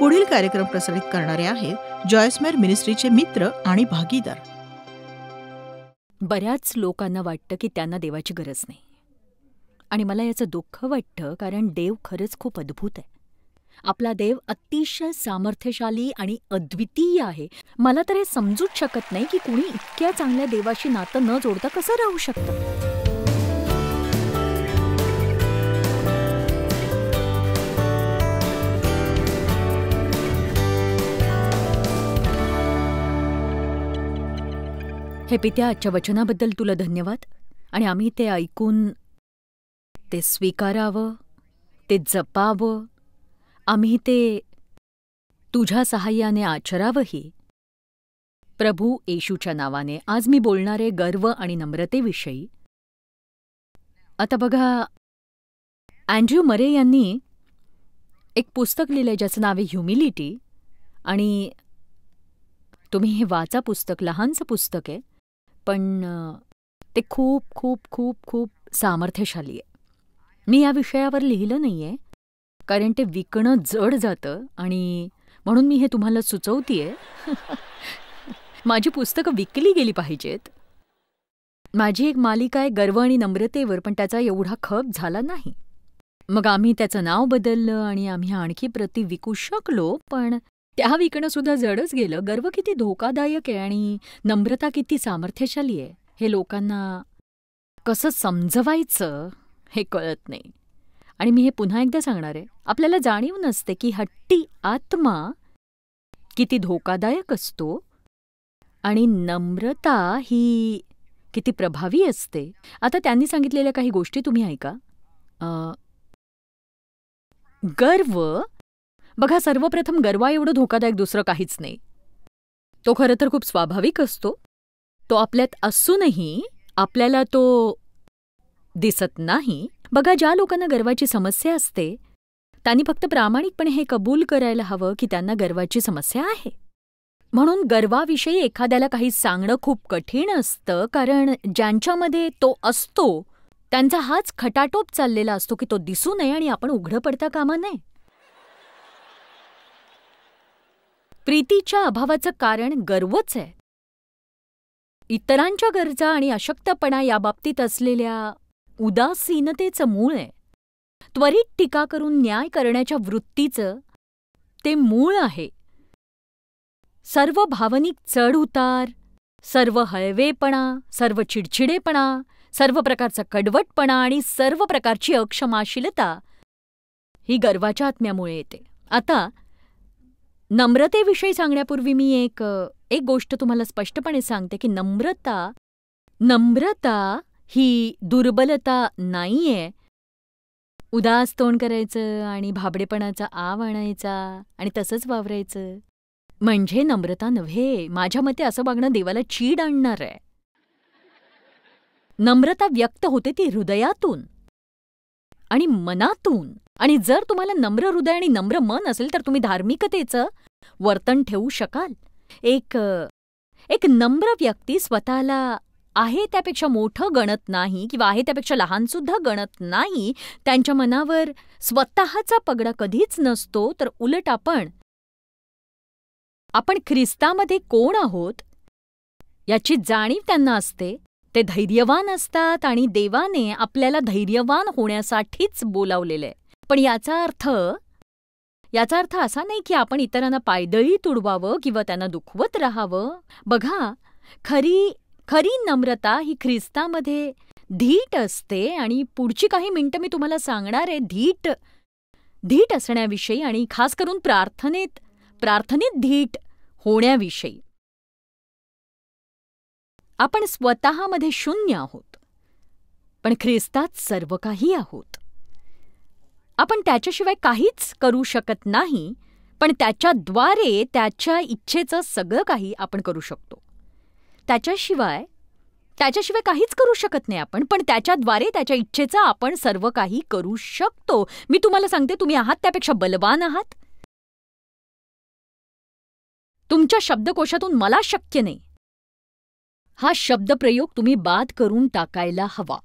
पुढील कार्यक्रम प्रसारित करणारे आहेत जॉयस्मेर मिनिस्ट्रीचे मित्र आणि भागीदार बऱ्याच लोकांना वाटतं की त्यांना देवाची गरज नाही आणि मला याचं दुःख वाटतं कारण देव खरंच खूप अद्भुत आहे आपला देव अतिशय सामर्थ्यशाली आणि अद्वितीय आहे मला तर हे समजूच शकत नाही की कुणी इतक्या चांगल्या देवाशी नातं न जोडता कसं राहू शकतं हे पित्या आजच्या वचनाबद्दल तुला धन्यवाद आणि आम्ही ते ऐकून ते स्वीकारावं ते जपावं आम्ही ते तुझ्या सहाय्याने आचरावंही प्रभू येशूच्या नावाने आज मी बोलणारे गर्व आणि नम्रतेविषयी आता बघा अँड्र्यू मरे यांनी एक पुस्तक लिहिलंय ज्याचं नाव आहे ह्युमिलिटी आणि तुम्ही हे वाचा पुस्तक लहानचं पुस्तक आहे पण ते खूप खूप खूप खूप सामर्थ्यशाली आहे मी या विषयावर लिहिलं नाही आहे कारण ते विकणं जड जातं आणि म्हणून मी हे तुम्हाला सुचवतीये माझी पुस्तकं विकली गेली पाहिजेत माझी एक मालिका आहे गर्व आणि नम्रतेवर पण त्याचा एवढा खप झाला नाही मग आम्ही त्याचं नाव बदललं आणि आम्ही आणखी प्रती विकू शकलो पण त्या विकणं सुद्धा जडच गेलं गर्व किती धोकादायक आहे आणि नम्रता किती सामर्थ्यशाली आहे हे लोकांना कसं समजवायचं हे कळत नाही आणि मी हे पुन्हा एकदा सांगणार आहे आपल्याला जाणीव नसते की हट्टी आत्मा किती धोकादायक असतो आणि नम्रता ही किती प्रभावी असते आता त्यांनी सांगितलेल्या काही गोष्टी तुम्ही ऐका गर्व बघा सर्वप्रथम गर्वा एवढं धोकादायक दुसरं काहीच नाही तो खरं तर खूप स्वाभाविक असतो तो आपल्यात असूनही आपल्याला तो दिसत नाही बघा ज्या लोकांना गर्वाची समस्या असते त्यांनी फक्त प्रामाणिकपणे हे कबूल करायला हवं की त्यांना गर्वाची समस्या आहे म्हणून गर्वाविषयी एखाद्याला काही सांगणं खूप कठीण असतं कारण ज्यांच्यामध्ये तो असतो त्यांचा हाच खटाटोप चाललेला असतो की तो दिसू नये आणि आपण उघडं पडता कामा नये प्रीतीच्या अभावाचं कारण गर्वच आहे इतरांच्या गरजा आणि अशक्तपणा याबाबतीत असलेल्या उदासीनतेचं मूळ आहे त्वरित टीका करून न्याय करण्याच्या वृत्तीचं ते मूळ आहे सर्व भावनिक चढउतार सर्व हळवेपणा सर्व चिडचिडेपणा सर्व प्रकारचा कडवटपणा आणि सर्व प्रकारची अक्षमाशीलता ही गर्वाच्या आत्म्यामुळे येते आता नम्रतेविषयी सांगण्यापूर्वी मी एक एक गोष्ट तुम्हाला स्पष्टपणे सांगते की नम्रता नम्रता ही दुर्बलता नाहीये उदास तोंड करायचं आणि भाबडेपणाचा आव आणायचा आणि तसंच वावरायचं म्हणजे नम्रता नव्हे माझ्या मते असं बघणं देवाला चीड आणणार आहे नम्रता व्यक्त होते ती हृदयातून आणि मनातून आणि जर तुम्हाला नम्र हृदय आणि नम्र मन असेल तर तुम्ही धार्मिकतेचं वर्तन ठेवू शकाल एक एक नम्र व्यक्ती स्वतःला आहे त्यापेक्षा मोठं गणत नाही किंवा आहे त्यापेक्षा लहानसुद्धा गणत नाही त्यांच्या मनावर स्वतःचा पगडा कधीच नसतो तर उलट आपण आपण ख्रिस्तामध्ये कोण आहोत याची जाणीव त्यांना असते ते धैर्यवान असतात आणि देवाने आपल्याला धैर्यवान होण्यासाठीच आहे पण याचा अर्थ याचा अर्थ असा नाही की आपण इतरांना पायदळी तुडवावं किंवा त्यांना दुखवत राहावं बघा खरी खरी नम्रता ही ख्रिस्तामध्ये धीट असते आणि पुढची काही मिनटं मी तुम्हाला सांगणार आहे धीट धीट असण्याविषयी आणि खास करून प्रार्थनेत प्रार्थनेत धीट होण्याविषयी आपण स्वतःमध्ये शून्य आहोत पण ख्रिस्तात सर्व काही आहोत आपण त्याच्याशिवाय काहीच करू शकत नाही पण त्याच्याद्वारे त्याच्या इच्छेचं सगळं काही आपण करू शकतो त्याच्याशिवाय त्याच्याशिवाय काहीच करू शकत नाही आपण पण त्याच्याद्वारे त्याच्या इच्छेचं आपण सर्व काही करू शकतो मी तुम्हाला सांगते तुम्ही आहात त्यापेक्षा बलवान आहात तुमच्या शब्दकोशातून मला शक्य नाही हा शब्दप्रयोग तुम्ही बाद करून टाकायला हवा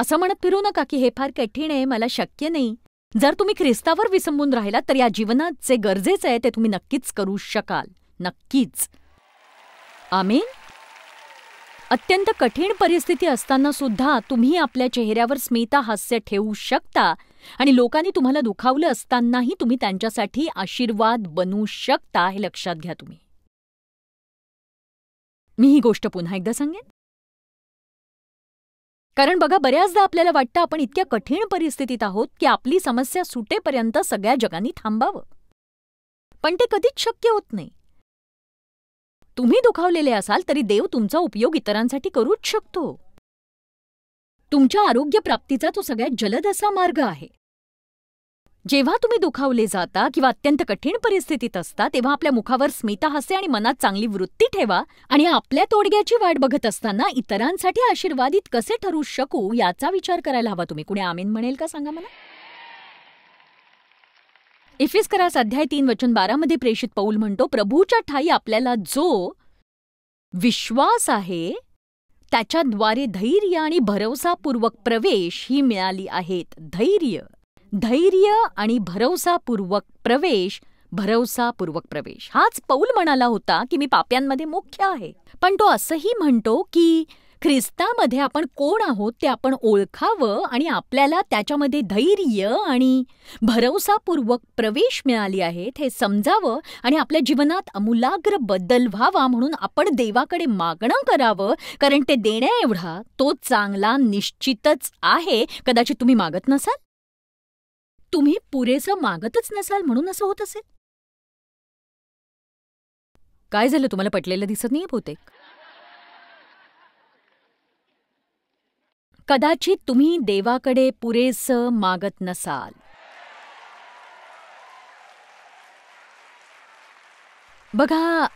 असं म्हणत फिरू नका की हे फार कठीण आहे मला शक्य नाही जर तुम्ही ख्रिस्तावर विसंबून राहिलात तर या जीवनात जे गरजेचं आहे ते तुम्ही नक्कीच करू शकाल नक्कीच आमेन अत्यंत कठीण परिस्थिती असताना सुद्धा तुम्ही आपल्या चेहऱ्यावर स्मिता हास्य ठेवू शकता आणि लोकांनी तुम्हाला दुखावलं असतानाही तुम्ही त्यांच्यासाठी आशीर्वाद बनू शकता हे लक्षात घ्या तुम्ही मी ही गोष्ट पुन्हा एकदा सांगेन कारण बघा बऱ्याचदा आपल्याला वाटतं आपण इतक्या कठीण परिस्थितीत आहोत की आपली समस्या सुटेपर्यंत सगळ्या जगांनी थांबावं पण ते कधीच शक्य होत नाही तुम्ही दुखावलेले असाल तरी देव तुमचा उपयोग इतरांसाठी करूच शकतो तुमच्या आरोग्यप्राप्तीचा तो सगळ्यात जलद असा मार्ग आहे जेव्हा तुम्ही दुखावले जाता किंवा अत्यंत कठीण परिस्थितीत असता तेव्हा आपल्या मुखावर स्मिता हसे आणि मनात चांगली वृत्ती ठेवा आणि आपल्या तोडग्याची वाट बघत असताना इतरांसाठी आशीर्वादित कसे ठरू शकू याचा विचार करायला हवा तुम्ही कुणी आमीन म्हणेल का सांगा मला इफिस करा अध्याय तीन वचन बारामध्ये प्रेषित पौल म्हणतो प्रभूच्या ठाई आपल्याला जो विश्वास आहे त्याच्याद्वारे धैर्य आणि भरवसापूर्वक प्रवेश ही मिळाली आहेत धैर्य धैर्य आणि भरवसापूर्वक प्रवेश भरवसापूर्वक प्रवेश हाच पौल म्हणाला होता की मी पाप्यांमध्ये मुख्य आहे पण तो असंही म्हणतो की ख्रिस्तामध्ये आपण कोण आहोत ते आपण ओळखावं आणि आपल्याला त्याच्यामध्ये धैर्य आणि भरवसापूर्वक प्रवेश मिळाली आहे हे समजावं आणि आपल्या जीवनात अमूलाग्र बदल व्हावा म्हणून आपण देवाकडे मागणं करावं कारण ते देण्याएवढा तो चांगला निश्चितच आहे कदाचित तुम्ही मागत नसाल तुम्ही पुरेसं मागतच नसाल म्हणून असं होत असेल काय झालं तुम्हाला पटलेलं दिसत नाही बहुतेक कदाचित तुम्ही देवाकडे पुरेस मागत नसाल बघा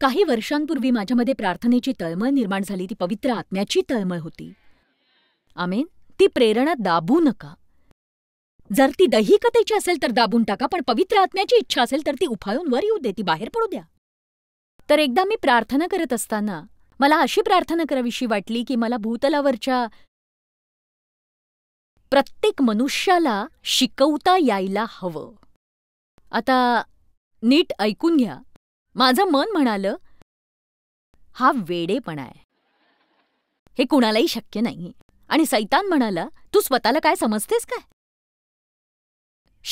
काही वर्षांपूर्वी माझ्यामध्ये प्रार्थनेची तळमळ निर्माण झाली ती पवित्र आत्म्याची तळमळ होती आमेन ती प्रेरणा दाबू नका जर ती दैहिकतेची असेल तर दाबून टाका पण पवित्र आत्म्याची इच्छा असेल तर ती उफाळून वर येऊ दे ती बाहेर पडू द्या तर एकदा मी प्रार्थना करत असताना मला अशी प्रार्थना करावीशी वाटली की मला भूतलावरच्या प्रत्येक मनुष्याला शिकवता यायला हवं आता नीट ऐकून घ्या माझं मन म्हणालं हा वेडेपणा आहे हे कुणालाही शक्य नाही आणि सैतान म्हणाला तू स्वतःला काय समजतेस काय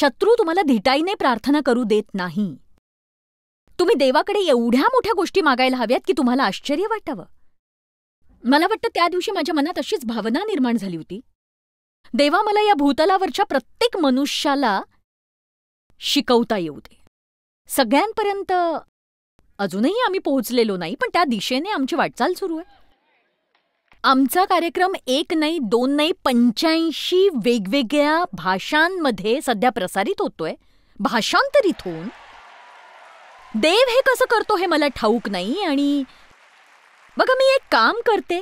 शत्रू तुम्हाला धिटाईने प्रार्थना करू देत नाही तुम्ही देवाकडे एवढ्या मोठ्या गोष्टी मागायला हव्यात की तुम्हाला आश्चर्य वाटावं मला वाटतं त्या दिवशी माझ्या मनात अशीच भावना निर्माण झाली होती देवा मला या भूतलावरच्या प्रत्येक मनुष्याला शिकवता येऊ दे सगळ्यांपर्यंत अजूनही आम्ही पोहोचलेलो नाही पण त्या दिशेने आमची वाटचाल सुरू आहे आमचा कार्यक्रम एक नाही दोन नाही पंच्याऐंशी वेगवेगळ्या भाषांमध्ये सध्या प्रसारित होतोय भाषांतरित होऊन देव हे कसं करतो हे मला ठाऊक नाही आणि बघा मी एक काम करते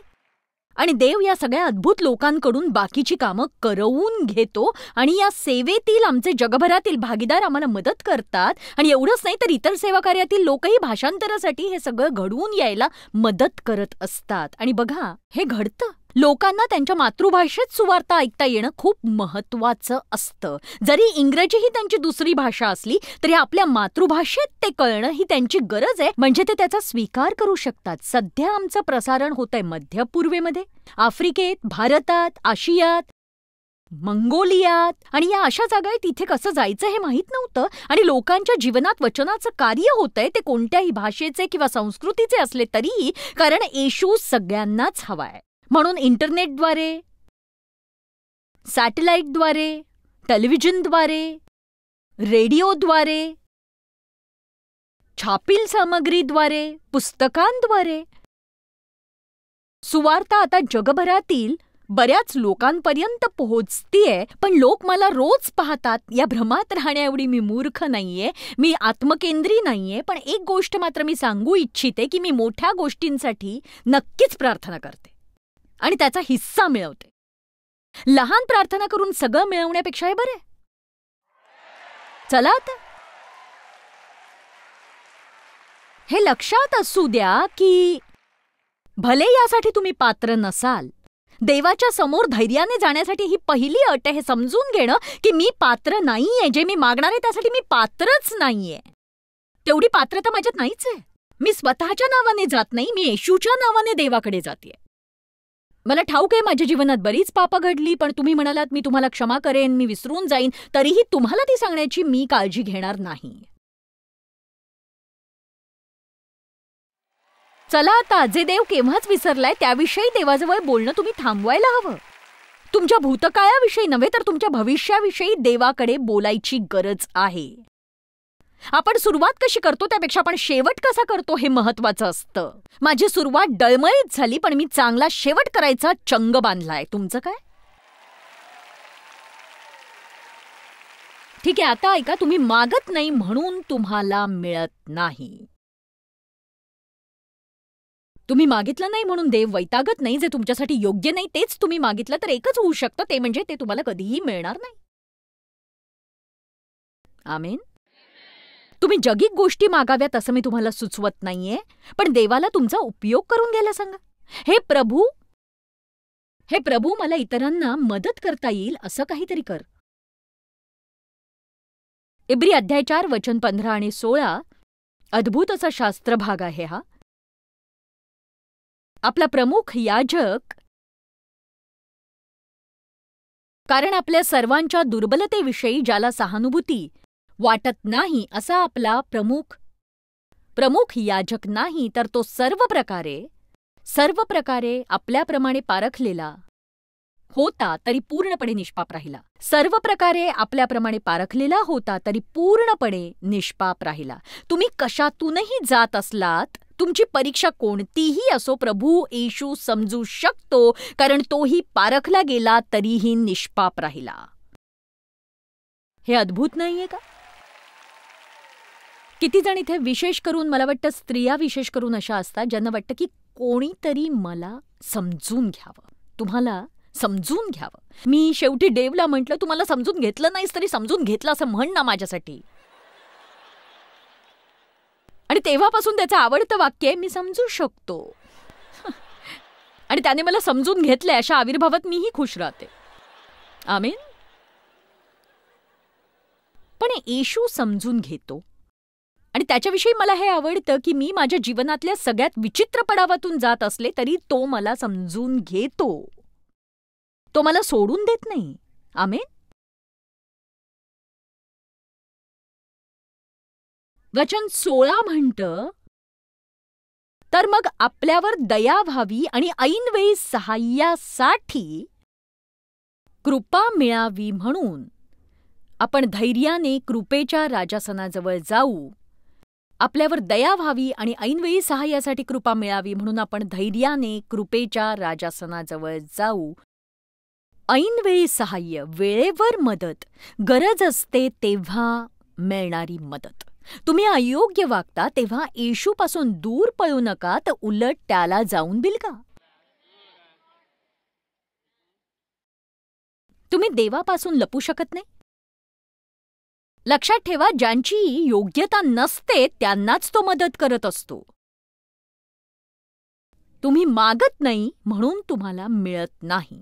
आणि देव या सगळ्या अद्भुत लोकांकडून बाकीची कामं करवून घेतो आणि या सेवेतील आमचे जगभरातील भागीदार आम्हाला मदत करतात आणि एवढंच नाही तर इतर सेवा कार्यातील लोकही भाषांतरासाठी हे सगळं घडवून यायला मदत करत असतात आणि बघा हे घडतं लोकांना त्यांच्या मातृभाषेत सुवार्ता ऐकता येणं खूप महत्वाचं असतं जरी इंग्रजी ही त्यांची दुसरी भाषा असली तरी आपल्या मातृभाषेत ते कळणं ही त्यांची गरज आहे म्हणजे ते त्याचा स्वीकार करू शकतात सध्या आमचं प्रसारण होतंय मध्य पूर्वेमध्ये आफ्रिकेत भारतात आशियात मंगोलियात आणि या अशा जागा आहेत तिथे कसं जायचं हे माहीत नव्हतं आणि लोकांच्या जीवनात वचनाचं कार्य होतंय ते कोणत्याही भाषेचे किंवा संस्कृतीचे असले तरीही कारण येशू सगळ्यांनाच हवाय म्हणून इंटरनेटद्वारे सॅटेलाईटद्वारे टेलिव्हिजनद्वारे रेडिओद्वारे छापील सामग्रीद्वारे पुस्तकांद्वारे सुवार्ता आता जगभरातील बऱ्याच लोकांपर्यंत पोहोचतीये पण लोक मला रोज पाहतात या भ्रमात एवढी मी मूर्ख नाहीये मी आत्मकेंद्री नाहीये पण एक गोष्ट मात्र मी सांगू इच्छिते की मी मोठ्या गोष्टींसाठी नक्कीच प्रार्थना करते आणि त्याचा हिस्सा मिळवते लहान प्रार्थना करून सगळं मिळवण्यापेक्षा हे बरे चला आता हे लक्षात असू द्या की भले यासाठी तुम्ही पात्र नसाल देवाच्या समोर धैर्याने जाण्यासाठी ही पहिली अट आहे हे समजून घेणं की मी पात्र नाहीये जे मी मागणार आहे त्यासाठी मी पात्रच नाहीये तेवढी पात्रता माझ्यात नाहीच आहे मी स्वतःच्या नावाने जात नाही मी येशूच्या नावाने देवाकडे जाते मला ठाऊक आहे माझ्या जीवनात बरीच पाप घडली पण तुम्ही म्हणालात मी तुम्हाला क्षमा करेन मी विसरून जाईन तरीही तुम्हाला ती सांगण्याची मी काळजी घेणार नाही चला आता जे देव केव्हाच विसरलाय त्याविषयी देवाजवळ बोलणं तुम्ही थांबवायला हवं तुमच्या भूतकाळाविषयी नव्हे तर तुमच्या भविष्याविषयी देवाकडे बोलायची गरज आहे आपण सुरुवात कशी करतो त्यापेक्षा आपण शेवट कसा करतो हे महत्वाचं असतं माझी सुरुवात डळमळीत झाली पण मी चांगला शेवट करायचा चंग बांधलाय तुमचं काय ठीक आहे आता ऐका तुम्ही मागत नाही म्हणून तुम्हाला मिळत नाही तुम्ही मागितलं नाही म्हणून देव वैतागत नाही जे तुमच्यासाठी योग्य नाही तेच तुम्ही मागितलं तर एकच होऊ शकतं ते म्हणजे ते तुम्हाला कधीही मिळणार नाही आमेन तुम्ही जगिक गोष्टी मागाव्यात असं मी तुम्हाला सुचवत नाहीये पण देवाला तुमचा उपयोग करून घ्यायला सांगा हे प्रभू हे प्रभू मला इतरांना मदत करता येईल असं काहीतरी कर इब्री अध्याय वचन पंधरा आणि सोळा अद्भुत असा शास्त्र भाग आहे हा आपला प्रमुख याजक कारण आपल्या सर्वांच्या दुर्बलतेविषयी ज्याला सहानुभूती वाटत नाही असा आपला प्रमुख प्रमुख याजक नाही तर तो सर्व प्रकारे सर्व प्रकारे आपल्याप्रमाणे पारखलेला होता तरी पूर्णपणे निष्पाप राहिला सर्व प्रकारे आपल्याप्रमाणे पारखलेला होता तरी पूर्णपणे निष्पाप राहिला तुम्ही कशातूनही जात असलात तुमची परीक्षा कोणतीही असो प्रभू येशू समजू शकतो कारण तोही पारखला गेला तरीही निष्पाप राहिला हे अद्भुत नाहीये का किती जण इथे विशेष करून मला वाटतं स्त्रिया विशेष करून अशा असतात ज्यांना वाटतं की कोणीतरी मला समजून घ्यावं तुम्हाला समजून घ्यावं मी शेवटी डेवला म्हटलं तुम्हाला समजून घेतलं नाहीस तरी समजून घेतलं असं म्हण ना माझ्यासाठी आणि तेव्हापासून त्याचं आवडतं वाक्य मी समजू शकतो आणि त्याने मला समजून घेतलंय अशा आविर्भावात मीही खुश राहते आमीन पण येशू समजून घेतो आणि त्याच्याविषयी मला हे आवडतं की मी माझ्या जीवनातल्या सगळ्यात विचित्र पडावातून जात असले तरी तो मला समजून घेतो तो मला सोडून देत नाही आमेन वचन सोळा म्हणतं तर मग आपल्यावर दया व्हावी आणि ऐनवेळी सहाय्यासाठी कृपा मिळावी म्हणून आपण धैर्याने कृपेच्या राजासनाजवळ जाऊ आपल्यावर दया व्हावी आणि ऐनवेळी सहाय्यासाठी कृपा मिळावी म्हणून आपण धैर्याने कृपेच्या राजासनाजवळ जाऊ ऐनवेळी सहाय्य वेळेवर मदत गरज असते तेव्हा मिळणारी मदत तुम्ही अयोग्य वागता तेव्हा येशूपासून दूर पळू नका तर उलट त्याला जाऊन बिलका तुम्ही देवापासून लपू शकत नाही लक्षात ठेवा ज्यांची योग्यता नसते त्यांनाच तो मदत करत असतो तुम्ही मागत नाही म्हणून तुम्हाला मिळत नाही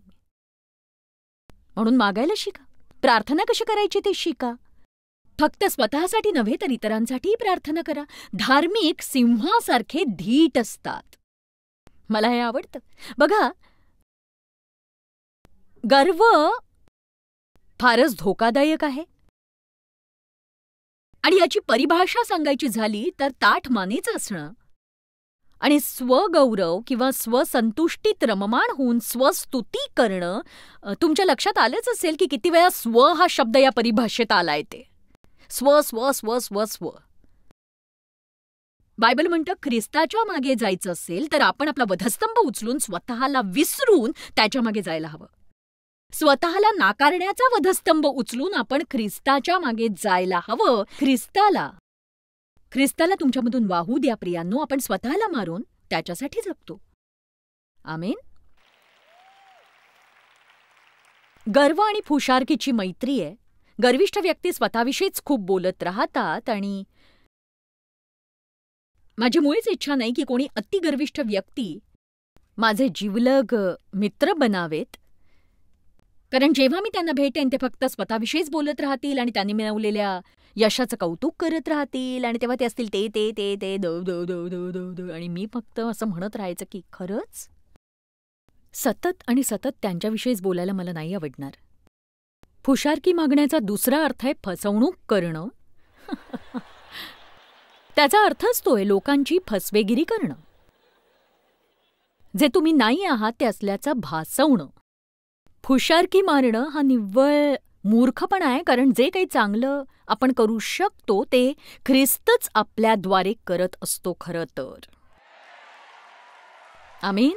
म्हणून मागायला शिका प्रार्थना कशी करायची ते शिका फक्त स्वतःसाठी नव्हे तर इतरांसाठीही प्रार्थना करा धार्मिक सिंहासारखे धीट असतात मला हे आवडतं बघा गर्व फारच धोकादायक आहे आणि याची परिभाषा सांगायची झाली तर ताठ मानेच असणं आणि स्वगौरव किंवा स्वसंतुष्टीत रममाण होऊन स्वस्तुती करणं तुमच्या लक्षात आलंच असेल की किती वेळा स्व हा शब्द या परिभाषेत आलाय ते स्व स्व स्व स्व स्व बायबल म्हणतं ख्रिस्ताच्या मागे जायचं असेल तर आपण आपला वधस्तंभ उचलून स्वतःला विसरून त्याच्या मागे जायला हवं स्वतःला नाकारण्याचा वधस्तंभ उचलून आपण ख्रिस्ताच्या मागे जायला हवं ख्रिस्ताला ख्रिस्ताला तुमच्यामधून वाहू द्या प्रियांनो आपण स्वतःला मारून त्याच्यासाठी जगतो आमेन गर्व आणि फुशारकीची मैत्री आहे गर्विष्ठ व्यक्ती स्वतःविषयीच खूप बोलत राहतात आणि माझी मुळीच इच्छा नाही की कोणी अतिगर्विष्ठ व्यक्ती माझे जीवलग मित्र बनावेत कारण जेव्हा मी त्यांना भेटेन ते फक्त स्वतःविषयीच बोलत राहतील आणि त्यांनी मिळवलेल्या यशाचं कौतुक करत राहतील आणि तेव्हा ते असतील ते ते ते ते दव दव दव दव दव दव आणि मी फक्त असं म्हणत राहायचं की खरंच सतत आणि सतत त्यांच्याविषयीच बोलायला मला नाही आवडणार फुशारकी मागण्याचा दुसरा अर्थ आहे फसवणूक करणं त्याचा अर्थच आहे लोकांची फसवेगिरी करणं जे तुम्ही नाही आहात ते असल्याचं भासवणं खुशारकी मारणं हा निव्वळ मूर्खपणा आहे कारण जे काही चांगलं आपण करू शकतो ते ख्रिस्तच आपल्याद्वारे करत असतो खरं तर आमीन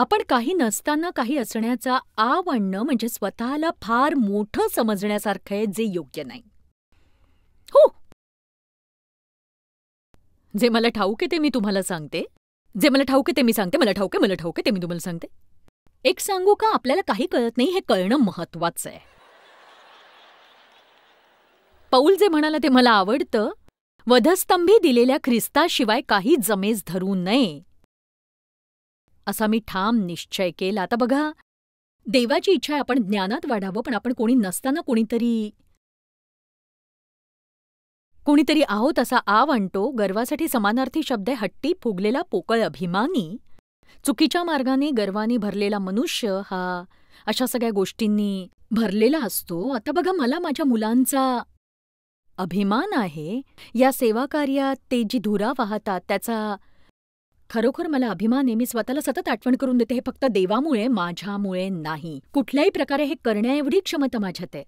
आपण काही नसताना काही असण्याचा आव आणणं म्हणजे स्वतःला फार मोठं समजण्यासारखं आहे जे योग्य नाही जे मला ठाऊक आहे ते मी तुम्हाला सांगते जे मला ठाऊक आहे ते मी सांगते मला ठाऊक आहे मला ठाऊक आहे ते मी तुम्हाला सांगते एक सांगू का आपल्याला काही कळत नाही हे कळणं महत्वाचं आहे पौल जे म्हणाला ते मला आवडतं वधस्तंभी दिलेल्या ख्रिस्ताशिवाय काही जमेस धरू नये असा मी ठाम निश्चय केला आता बघा देवाची इच्छा आपण ज्ञानात वाढावं पण आपण कोणी नसताना कोणीतरी कोणीतरी आहोत असा आव आणतो गर्वासाठी समानार्थी शब्द आहे हट्टी फुगलेला पोकळ अभिमानी चुकीच्या मार्गाने गर्वाने भरलेला मनुष्य हा अशा सगळ्या गोष्टींनी भरलेला असतो आता बघा मला माझ्या मुलांचा अभिमान आहे या सेवाकार्यात ते जी धुरा वाहतात त्याचा खरोखर मला अभिमान आहे मी स्वतःला सतत आठवण करून देते हे फक्त देवामुळे माझ्यामुळे नाही कुठल्याही प्रकारे हे करण्याएवढी क्षमता माझ्यात आहे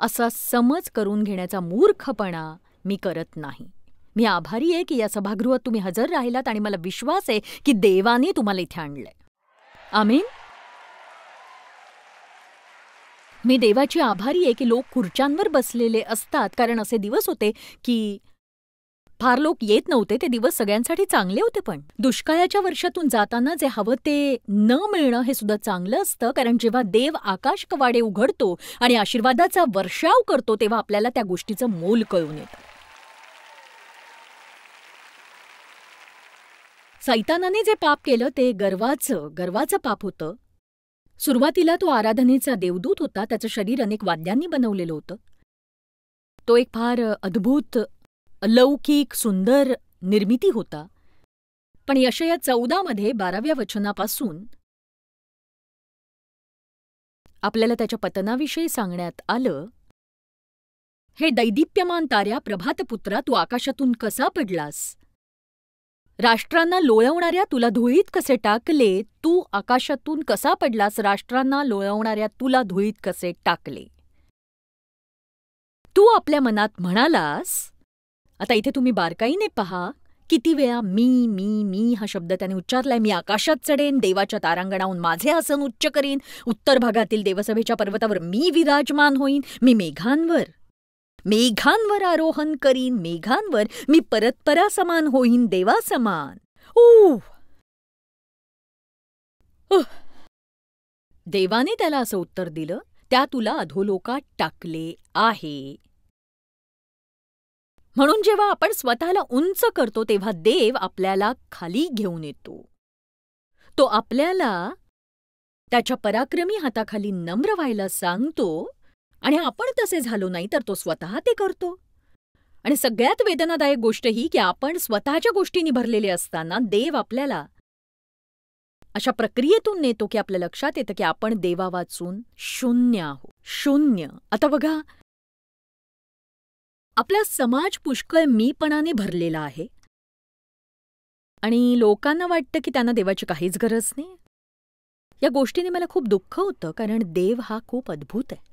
असा समज करून घेण्याचा मूर्खपणा मी करत नाही मी आभारी आहे की या सभागृहात तुम्ही हजर राहिलात आणि मला विश्वास आहे की देवाने तुम्हाला इथे आणलंय आम्ही मी देवाची आभारी आहे की लोक खुर्च्यांवर बसलेले असतात कारण असे दिवस होते की फार लोक येत नव्हते ते दिवस सगळ्यांसाठी चांगले होते पण दुष्काळाच्या वर्षातून जाताना जे हवं ते न मिळणं हे सुद्धा चांगलं असतं कारण जेव्हा देव आकाश कवाडे उघडतो आणि आशीर्वादाचा वर्षाव करतो तेव्हा आपल्याला त्या गोष्टीचं मोल कळून येतं सैतानाने जे पाप केलं ते गर्वाचं गर्वाचं पाप होतं सुरुवातीला तो आराधनेचा देवदूत होता त्याचं शरीर अनेक वाद्यांनी बनवलेलं होतं तो एक फार अद्भुत अलौकिक सुंदर निर्मिती होता पण यशया चौदामध्ये बाराव्या वचनापासून आपल्याला त्याच्या पतनाविषयी सांगण्यात आलं हे दैदिप्यमान ताऱ्या प्रभातपुत्रा तू आकाशातून कसा पडलास राष्ट्रांना लोळवणाऱ्या तुला धुळीत कसे टाकले तू आकाशातून कसा पडलास राष्ट्रांना लोळवणाऱ्या तुला धुळीत कसे टाकले तू आपल्या मनात म्हणालास आता इथे तुम्ही बारकाईने पहा किती वेळा मी मी मी हा शब्द त्याने उच्चारलाय मी आकाशात चढेन देवाच्या तारांगणाहून माझे आसन उच्च करीन उत्तर भागातील देवसभेच्या पर्वतावर मी विराजमान होईन मी मेघांवर मेघांवर आरोहण करीन मेघांवर मी परतपरा समान होईन देवा समान ऊ देवाने त्याला असं उत्तर दिलं त्या तुला अधोलोकात टाकले आहे म्हणून जेव्हा आपण स्वतःला उंच करतो तेव्हा देव आपल्याला खाली घेऊन येतो तो आपल्याला त्याच्या पराक्रमी हाताखाली नम्र व्हायला सांगतो आणि आपण तसे झालो नाही तर तो स्वतः ते करतो आणि सगळ्यात वेदनादायक गोष्ट ही की आपण स्वतःच्या गोष्टींनी भरलेले असताना देव आपल्याला अशा प्रक्रियेतून नेतो की आपल्या लक्षात येतं की आपण देवा वाचून शून्य आहोत शून्य आता बघा आपला समाज पुष्कळ मीपणाने भरलेला आहे आणि लोकांना वाटतं की त्यांना देवाची काहीच गरज नाही या गोष्टीने मला खूप दुःख होतं कारण देव हा खूप अद्भुत आहे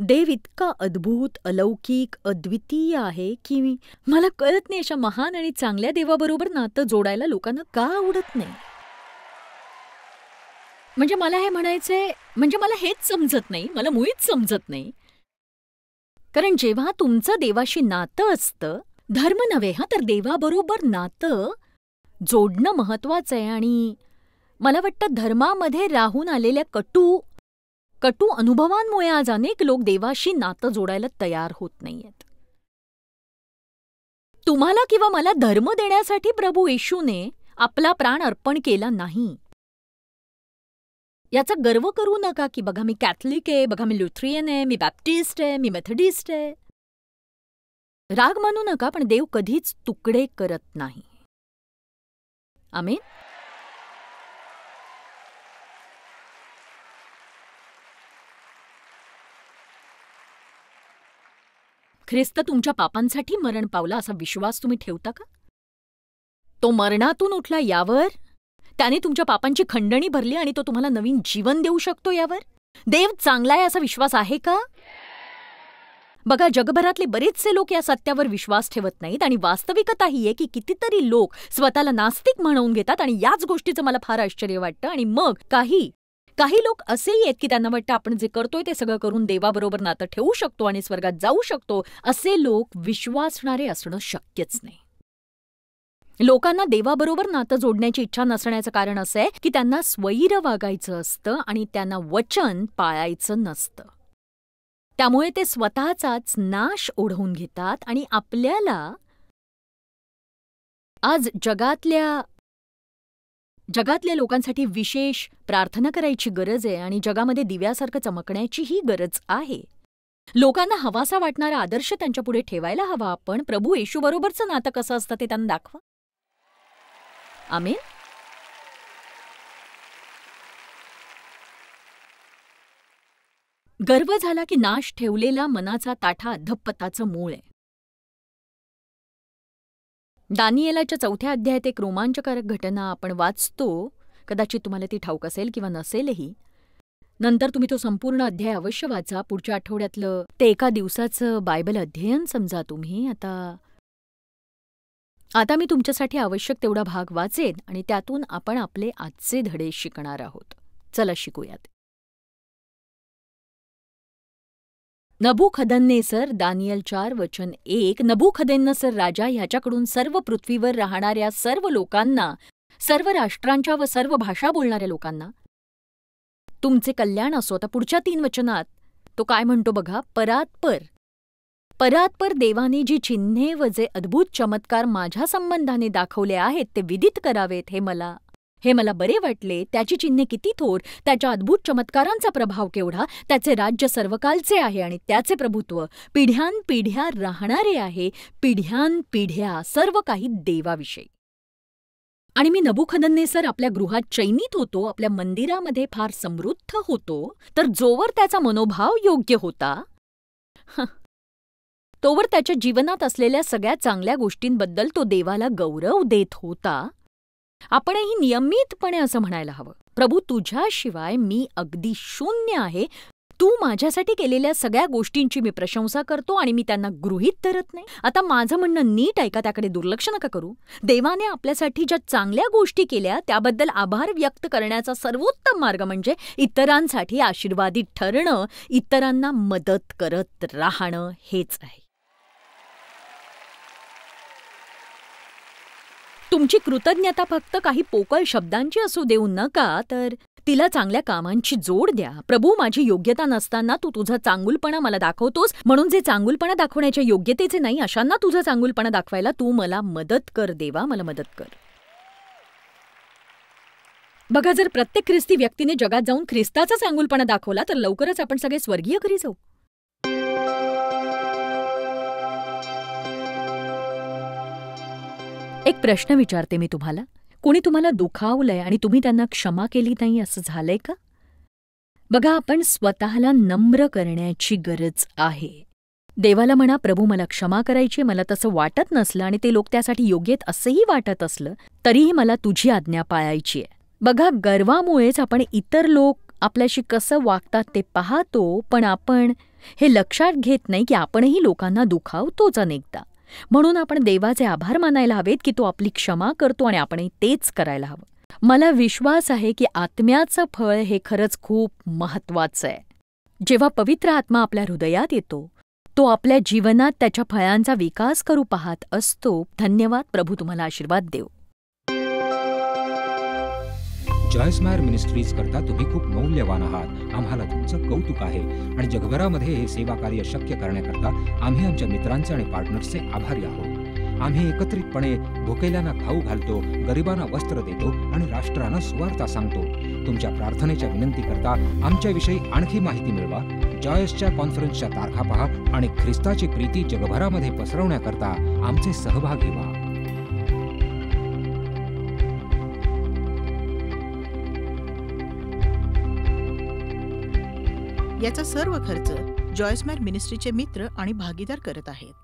देव इतका अद्भुत अलौकिक अद्वितीय आहे की मला कळत नाही अशा महान आणि चांगल्या देवाबरोबर नातं जोडायला लोकांना का आवडत नाही म्हणजे मला हे म्हणायचंय म्हणजे मला हेच समजत नाही मला मुळीच समजत नाही कारण जेव्हा तुमचं देवाशी नातं असतं धर्म नव्हे हा तर देवाबरोबर नातं जोडणं महत्वाचं आहे आणि मला वाटतं धर्मामध्ये राहून आलेल्या कटू कटू अनुभवांमुळे आज अनेक लोक देवाशी नातं जोडायला तयार होत नाहीयेत तुम्हाला किंवा मला धर्म देण्यासाठी प्रभू येशूने आपला प्राण अर्पण केला नाही याचा गर्व करू नका की बघा मी कॅथलिक आहे बघा मी लुथ्रियन आहे मी बॅप्टिस्ट आहे मी मेथडिस्ट आहे राग मानू नका पण देव कधीच तुकडे करत नाही आमेन ख्रिस्त तुमच्या पापांसाठी मरण पावला असा विश्वास तुम्ही ठेवता का तो मरणातून उठला यावर त्याने तुमच्या पापांची खंडणी भरली आणि तो तुम्हाला नवीन जीवन देऊ शकतो यावर देव चांगला आहे असा विश्वास आहे का बघा जगभरातले बरेचसे लोक या सत्यावर विश्वास ठेवत नाहीत आणि वास्तविकता ही आहे की कितीतरी लोक स्वतःला नास्तिक म्हणवून घेतात आणि याच गोष्टीचं मला फार आश्चर्य वाटतं आणि मग काही काही लोक असेही आहेत की त्यांना वाटतं आपण जे करतोय ते सगळं करून देवाबरोबर नातं ठेवू शकतो आणि स्वर्गात जाऊ शकतो असे लोक विश्वासणारे असणं शक्यच नाही लोकांना देवाबरोबर नातं जोडण्याची इच्छा नसण्याचं कारण असं आहे की त्यांना स्वैर वागायचं असतं आणि त्यांना वचन पाळायचं नसतं त्यामुळे ते स्वतःचाच नाश ओढवून घेतात आणि आपल्याला आज जगातल्या जगातल्या लोकांसाठी विशेष प्रार्थना करायची गरज आहे आणि जगामध्ये दिव्यासारखं चमकण्याचीही गरज आहे लोकांना हवासा वाटणारा आदर्श त्यांच्यापुढे ठेवायला हवा आपण प्रभू येशूबरोबरचं नातं कसं असतं ते त्यांना दाखवा आमेन गर्व झाला की नाश ठेवलेला मनाचा ताठा धप्पताचं मूळ आहे दानियेलाच्या चौथ्या अध्यायात एक रोमांचकारक घटना आपण वाचतो कदाचित तुम्हाला ती ठाऊक असेल किंवा नसेलही नंतर तुम्ही तो संपूर्ण अध्याय अवश्य वाचा पुढच्या आठवड्यातलं ते एका दिवसाचं बायबल अध्ययन समजा तुम्ही आता आता मी तुमच्यासाठी आवश्यक तेवढा भाग वाचेन आणि त्यातून आपण आपले आजचे धडे शिकणार आहोत चला शिकूयात सर दानियल चार वचन एक सर राजा ह्याच्याकडून सर्व पृथ्वीवर राहणाऱ्या सर्व लोकांना सर्व राष्ट्रांच्या व सर्व भाषा बोलणाऱ्या लोकांना तुमचे कल्याण असो आता पुढच्या तीन वचनात तो काय म्हणतो बघा परात्पर परात्पर देवाने जी चिन्हे व जे अद्भुत चमत्कार माझ्या संबंधाने दाखवले आहेत ते विदित करावेत हे मला हे मला बरे वाटले त्याची चिन्हे किती थोर त्याच्या अद्भुत चमत्कारांचा प्रभाव केवढा त्याचे राज्य सर्वकालचे आहे आणि त्याचे प्रभुत्व पिढ्यान पिढ्या राहणारे आहे पिढ्यान पिढ्या सर्व काही देवाविषयी आणि मी सर आपल्या गृहात चैनीत होतो आपल्या मंदिरामध्ये फार समृद्ध होतो तर जोवर त्याचा मनोभाव योग्य होता तोवर त्याच्या जीवनात असलेल्या सगळ्या चांगल्या गोष्टींबद्दल तो देवाला गौरव देत होता आपणही नियमितपणे असं म्हणायला हवं प्रभू तुझ्याशिवाय मी अगदी शून्य आहे तू माझ्यासाठी केलेल्या सगळ्या गोष्टींची मी प्रशंसा करतो आणि मी त्यांना गृहीत धरत नाही आता माझं म्हणणं नीट ऐका त्याकडे दुर्लक्ष नका करू देवाने आपल्यासाठी ज्या चांगल्या गोष्टी केल्या त्याबद्दल आभार व्यक्त करण्याचा सर्वोत्तम मार्ग म्हणजे इतरांसाठी आशीर्वादित ठरणं इतरांना मदत करत राहणं हेच आहे तुमची कृतज्ञता फक्त काही पोकळ शब्दांची असू देऊ नका तर तिला चांगल्या कामांची जोड द्या प्रभू माझी योग्यता नसताना तू तु तुझा चांगुलपणा मला दाखवतोस म्हणून जे चांगुलपणा दाखवण्याच्या योग्यतेचे नाही अशांना तुझा चांगुलपणा दाखवायला तू मला मदत कर देवा मला मदत कर बघा जर प्रत्येक ख्रिस्ती व्यक्तीने जगात जाऊन ख्रिस्ताचा चांगुलपणा दाखवला तर लवकरच आपण सगळे स्वर्गीय घरी जाऊ एक प्रश्न विचारते मी तुम्हाला कोणी तुम्हाला दुखावलंय आणि तुम्ही त्यांना क्षमा केली नाही असं झालंय का बघा आपण स्वतःला नम्र करण्याची गरज आहे देवाला म्हणा प्रभू मला क्षमा करायची मला तसं वाटत नसलं आणि ते लोक त्यासाठी योग्यत असंही वाटत असलं तरीही मला तुझी आज्ञा पाळायची आहे बघा गर्वामुळेच आपण इतर लोक आपल्याशी कसं वागतात ते पाहतो पण आपण हे लक्षात घेत नाही की आपणही लोकांना दुखावतोच अनेकदा म्हणून आपण देवाचे आभार मानायला हवेत की तो आपली क्षमा करतो आणि आपण तेच करायला हवं मला विश्वास आहे की आत्म्याचं फळ हे खरंच खूप महत्वाचं आहे जेव्हा पवित्र आत्मा आपल्या हृदयात येतो तो आपल्या जीवनात त्याच्या फळांचा विकास करू पाहत असतो धन्यवाद प्रभू तुम्हाला आशीर्वाद देऊ जॉयस्मार मिनिस्ट्रीज करता तुम्ही खूप मौल्यवान आहात आम्हाला तुमचं कौतुक आहे आणि जगभरामध्ये हे सेवा कार्य शक्य करण्याकरता आम्ही आमच्या मित्रांचे आणि पार्टनर्सचे आभारी आहोत आम्ही एकत्रितपणे भुकेल्यांना खाऊ घालतो गरिबांना वस्त्र देतो आणि राष्ट्रांना सुवार्ता सांगतो तुमच्या प्रार्थनेच्या विनंती करता आमच्याविषयी आणखी माहिती मिळवा जॉयसच्या कॉन्फरन्सच्या तारखा पहा आणि ख्रिस्ताची प्रीती जगभरामध्ये पसरवण्याकरता आमचे सहभागी व्हा याचा सर्व खर्च जॉयस्मॅर मिनिस्ट्रीचे मित्र आणि भागीदार करत आहेत